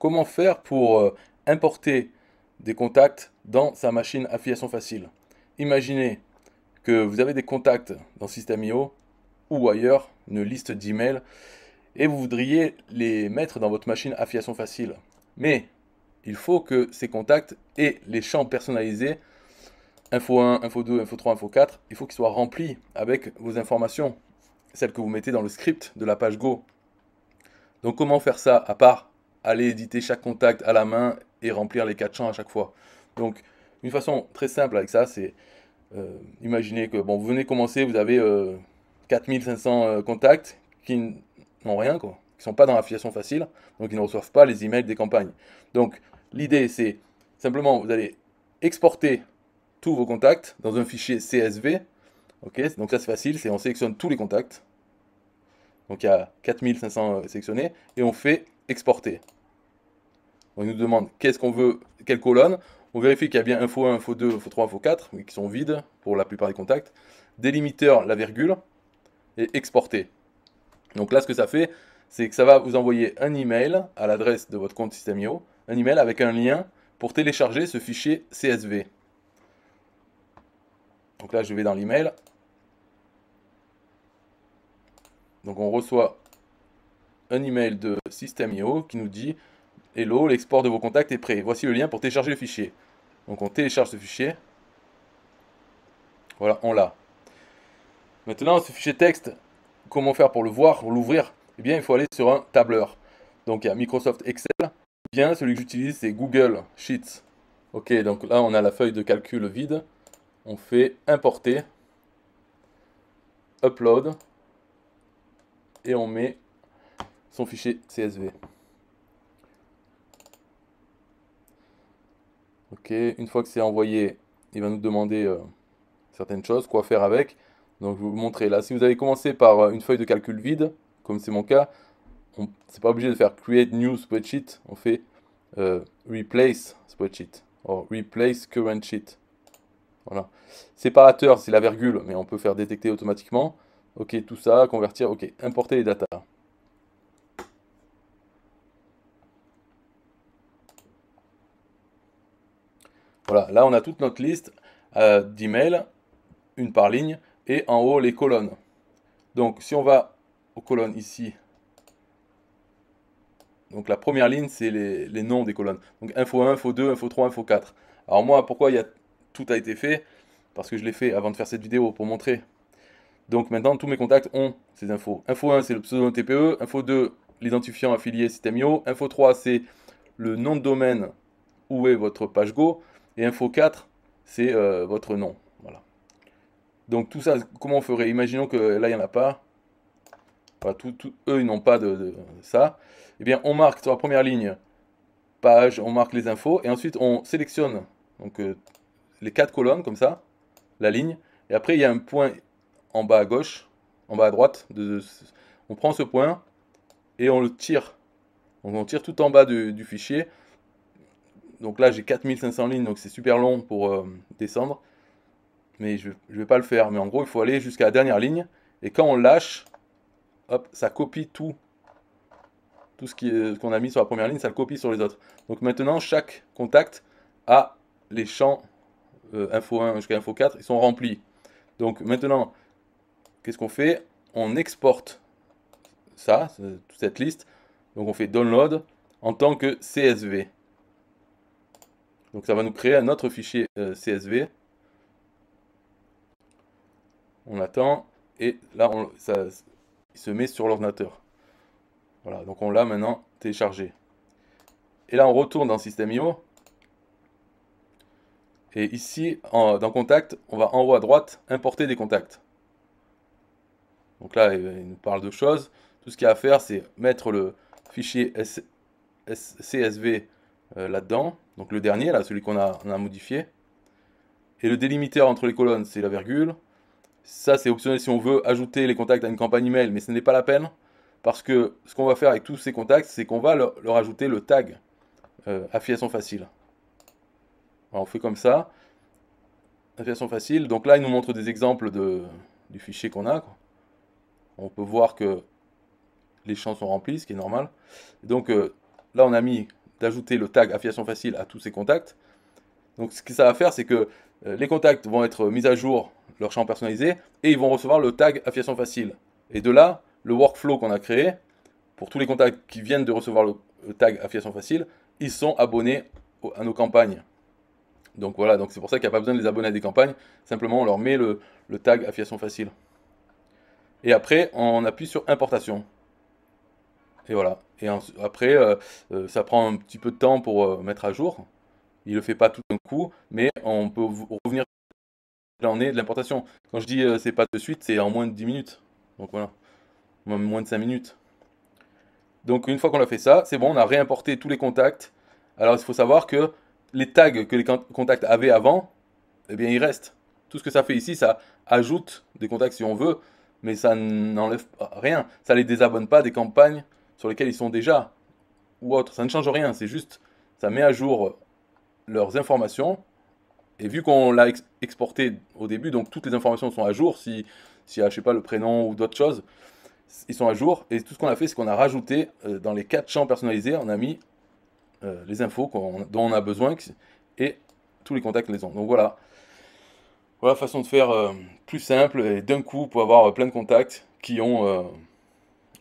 comment faire pour euh, importer des contacts dans sa machine affiliation facile. Imaginez que vous avez des contacts dans System.io ou ailleurs, une liste d'emails, et vous voudriez les mettre dans votre machine affiliation facile. Mais il faut que ces contacts et les champs personnalisés, info 1, info 2, info 3, info 4, il faut qu'ils soient remplis avec vos informations, celles que vous mettez dans le script de la page Go. Donc comment faire ça à part aller éditer chaque contact à la main et remplir les quatre champs à chaque fois. Donc, une façon très simple avec ça, c'est imaginez euh, imaginer que bon, vous venez commencer, vous avez 4500 euh, euh, contacts qui n'ont rien, quoi, qui sont pas dans l'affiliation facile, donc ils ne reçoivent pas les emails des campagnes. Donc, l'idée, c'est simplement, vous allez exporter tous vos contacts dans un fichier CSV. Ok, donc ça c'est facile, c'est on sélectionne tous les contacts. Donc il y a 4500 sélectionnés et on fait exporter. On nous demande qu'est-ce qu'on veut, quelle colonne. On vérifie qu'il y a bien info 1, info 2, info 3, info 4, mais qui sont vides pour la plupart des contacts. Délimiteur, la virgule, et exporter. Donc là, ce que ça fait, c'est que ça va vous envoyer un email à l'adresse de votre compte Systemio, un email avec un lien pour télécharger ce fichier CSV. Donc là, je vais dans l'email. Donc on reçoit un email de System.io qui nous dit Hello, l'export de vos contacts est prêt. Voici le lien pour télécharger le fichier. Donc on télécharge ce fichier. Voilà, on l'a. Maintenant, ce fichier texte, comment faire pour le voir, pour l'ouvrir Eh bien, il faut aller sur un tableur. Donc il y a Microsoft Excel. Bien, celui que j'utilise, c'est Google Sheets. Ok, donc là, on a la feuille de calcul vide. On fait importer, upload, et on met son fichier CSV. Ok, une fois que c'est envoyé, il va nous demander euh, certaines choses, quoi faire avec. Donc je vous montrer là. Si vous avez commencé par euh, une feuille de calcul vide, comme c'est mon cas, on n'est pas obligé de faire create new spreadsheet, on fait euh, replace spreadsheet ou replace current sheet. Voilà. Séparateur, c'est la virgule, mais on peut faire détecter automatiquement. Ok, tout ça, convertir, ok, importer les datas. Voilà, là on a toute notre liste euh, d'emails, une par ligne, et en haut les colonnes. Donc si on va aux colonnes ici, donc la première ligne c'est les, noms des colonnes. Donc info 1, info 2, info 3, info 4. Alors moi pourquoi tout a été fait Parce que je l'ai fait avant de faire cette vidéo pour montrer. Donc maintenant tous mes contacts ont ces infos. Info 1 c'est le pseudo TPE, info 2 l'identifiant affilié système info 3 c'est le nom de domaine où est votre page Go, et info 4, c'est euh, votre nom. Voilà. Donc tout ça, comment on ferait Imaginons que là, il n'y en a pas. pas tout, eux, ils n'ont pas de, ça. Eh bien, on marque sur la première ligne, page, on marque les infos. Et ensuite, on sélectionne donc, euh, les quatre colonnes, comme ça, la ligne. Et après, il y a un point en bas à gauche, en bas à droite. De, on prend ce point et on le tire. Donc on tire tout en bas du fichier donc là, j'ai 4500 lignes, donc c'est super long pour euh, descendre. Mais je ne vais pas le faire. Mais en gros, il faut aller jusqu'à la dernière ligne. Et quand on lâche, hop, ça copie tout. Tout ce qu'on a mis sur la première ligne, ça le copie sur les autres. Donc maintenant, chaque contact a les champs euh, info 1 jusqu'à info 4. Ils sont remplis. Donc maintenant, qu'est-ce qu'on fait On exporte ça, toute cette liste. Donc on fait download en tant que CSV. Donc ça va nous créer un autre fichier euh, CSV. On attend et là il se met sur l'ordinateur. Voilà, donc on l'a maintenant téléchargé. Et là on retourne dans Système Imo Et ici, dans Contact, on va en haut à droite, importer des contacts. Donc là, il nous parle de choses. Tout ce qu'il y a à faire, c'est mettre le fichier CSV euh, là-dedans. Donc le dernier, là, celui qu'on a, modifié. Et le délimiteur entre les colonnes, c'est la virgule. Ça, c'est optionnel si on veut ajouter les contacts à une campagne email, mais ce n'est pas la peine. Parce que ce qu'on va faire avec tous ces contacts, c'est qu'on va leur, ajouter le tag euh, affiliation facile. on fait comme ça. Affiliation facile. Donc là, il nous montre des exemples de, du fichier qu'on a. On peut voir que les champs sont remplis, ce qui est normal. Donc euh, là, on a mis d'ajouter le tag affiliation facile à tous ces contacts. Donc ce que ça va faire, c'est que euh, les contacts vont être mis à jour, leur champ personnalisé, et ils vont recevoir le tag affiliation facile. Et de là, le workflow qu'on a créé, pour tous les contacts qui viennent de recevoir le, tag affiliation facile, ils sont abonnés à nos campagnes. Donc voilà, donc c'est pour ça qu'il n'y a pas besoin de les abonner à des campagnes, simplement on leur met le, le tag affiliation facile. Et après, on appuie sur importation. Et voilà. Et après, euh, euh, ça prend un petit peu de temps pour euh, mettre à jour. Il le fait pas tout d'un coup, mais on peut revenir là on est de l'importation. Quand je dis c'est pas de suite, c'est en moins de 10 minutes. Donc voilà. moins de 5 minutes. Donc une fois qu'on a fait ça, c'est bon, on a réimporté tous les contacts. Alors il faut savoir que les tags que les contacts avaient avant, eh bien ils restent. Tout ce que ça fait ici, ça ajoute des contacts si on veut, mais ça n'enlève rien. Ça ne les désabonne pas des campagnes sur lesquels ils sont déjà, ou autre. Ça ne change rien, c'est juste, ça met à jour leurs informations. Et vu qu'on l'a exporté au début, donc toutes les informations sont à jour, si, a, je sais pas, le prénom ou d'autres choses, ils sont à jour. Et tout ce qu'on a fait, c'est qu'on a rajouté euh, dans les quatre champs personnalisés, on a mis euh, les infos dont on a besoin et tous les contacts les ont. Donc voilà. Voilà façon de faire euh, plus simple et d'un coup pour avoir plein de contacts qui ont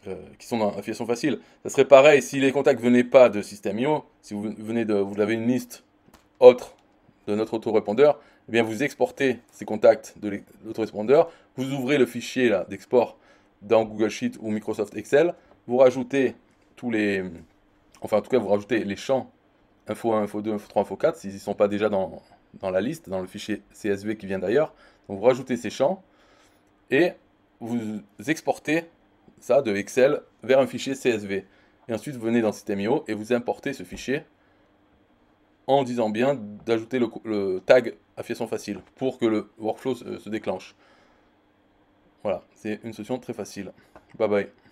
euh, qui sont dans l'affiliation facile. Ça serait pareil si les contacts ne venaient pas de I.O., si vous venez de, vous avez une liste autre de notre autorépondeur, eh bien vous exportez ces contacts de l'autorépondeur, vous ouvrez le fichier d'export dans Google Sheet ou Microsoft Excel, vous rajoutez tous les, enfin en tout cas vous rajoutez les champs info 1, info 2, info 3, info 4 s'ils ne sont pas déjà dans, dans la liste, dans le fichier CSV qui vient d'ailleurs. Donc vous rajoutez ces champs et vous exportez ça de Excel vers un fichier CSV. Et ensuite, vous venez dans System.io et vous importez ce fichier en disant bien d'ajouter le, tag tag affiliation facile pour que le workflow se déclenche. Voilà, c'est une solution très facile. Bye bye.